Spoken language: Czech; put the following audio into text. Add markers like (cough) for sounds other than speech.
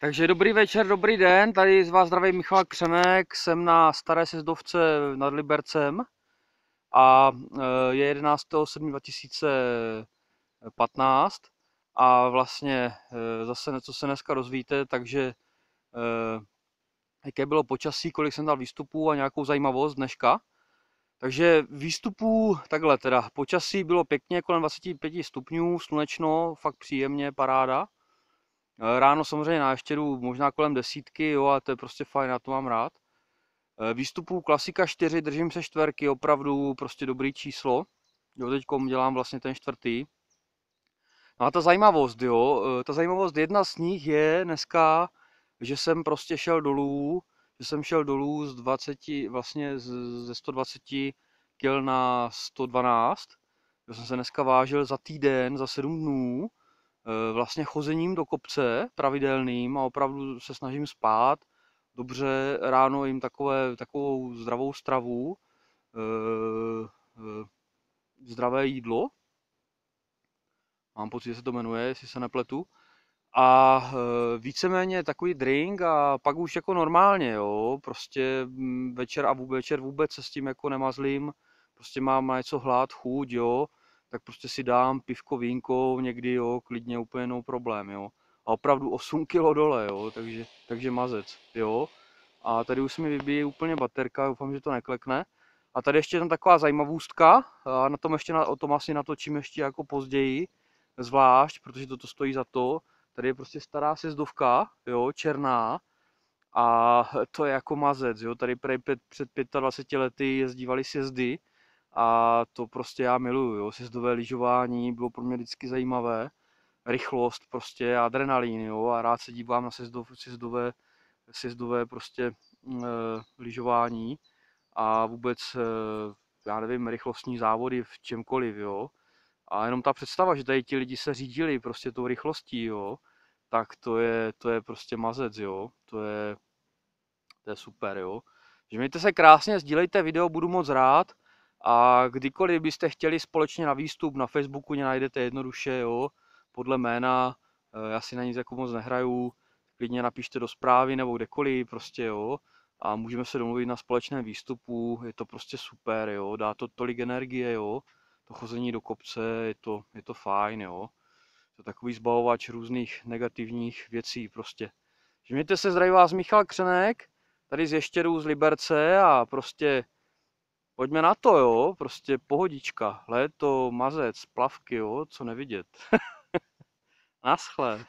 Takže dobrý večer, dobrý den, tady z vás zdraví Michal Křemek, jsem na Staré sezdovce nad Libercem a e, je 11.7.2015 a vlastně e, zase něco se dneska rozvíte, takže e, jaké bylo počasí, kolik jsem dal výstupů a nějakou zajímavost dneška. Takže výstupů takhle teda, počasí bylo pěkně kolem 25 stupňů, slunečno, fakt příjemně, paráda. Eh, ráno samozřejmě na možná kolem desítky, jo, a to je prostě fajn, já to mám rád. Eh, výstupu klasika 4, držím se čtverky, opravdu prostě dobrý číslo. Jo, teď dělám vlastně ten čtvrtý. No a ta zajímavost, jo, eh, ta zajímavost, jedna z nich je dneska, že jsem prostě šel dolů, že jsem šel dolů z 20, vlastně ze 120 kg na 112, Já jsem se dneska vážil za týden, za 7 dnů, Eh, vlastně chozením do kopce pravidelným a opravdu se snažím spát dobře, ráno jim takové, takovou zdravou stravu, eh, eh, zdravé jídlo, mám pocit, že se to jmenuje, jestli se nepletu, a víceméně takový drink a pak už jako normálně, jo, prostě mm, večer a vůbec, večer vůbec se s tím jako nemazlím, prostě mám na něco hlad, chuť, jo, tak prostě si dám pivko, vínko, někdy jo, klidně úplně no problém, jo. A opravdu 8 kg dole, jo, takže, takže mazec, jo. A tady už se mi vybíjí úplně baterka, doufám, že to neklekne. A tady ještě tam taková zajímavůstka, a na tom ještě, na, o tom asi natočím ještě jako později, zvlášť, protože toto stojí za to. Tady je prostě stará sezdovka, jo, černá, a to je jako mazec, jo, tady před, před 25 lety jezdívali sjezdy, a to prostě já miluju, jo. sjezdové lyžování bylo pro mě vždycky zajímavé, rychlost prostě, adrenalin, jo, a rád se dívám na sjezdov, sjezdové, sjezdové prostě e, lyžování a vůbec, e, já nevím, rychlostní závody v čemkoliv, jo. A jenom ta představa, že tady ti lidi se řídili prostě tou rychlostí, jo, tak to je, to je prostě mazec, jo, to je, to je super, jo. Že mějte se krásně, sdílejte video, budu moc rád. A kdykoliv byste chtěli společně na výstup, na Facebooku mě najdete jednoduše, jo, podle jména, eh, já si na nic jako moc nehraju, klidně napište do zprávy nebo kdekoliv, prostě jo, a můžeme se domluvit na společném výstupu, je to prostě super, jo, dá to tolik energie, jo, to chození do kopce, je to, je to fajn, jo. To je takový zbavovač různých negativních věcí prostě. Že mějte se, zdraví vás Michal Křenek, tady z Ještěrů z Liberce a prostě Pojďme na to, jo, prostě pohodička, léto, mazec, plavky, jo, co nevidět. (laughs) Naschle.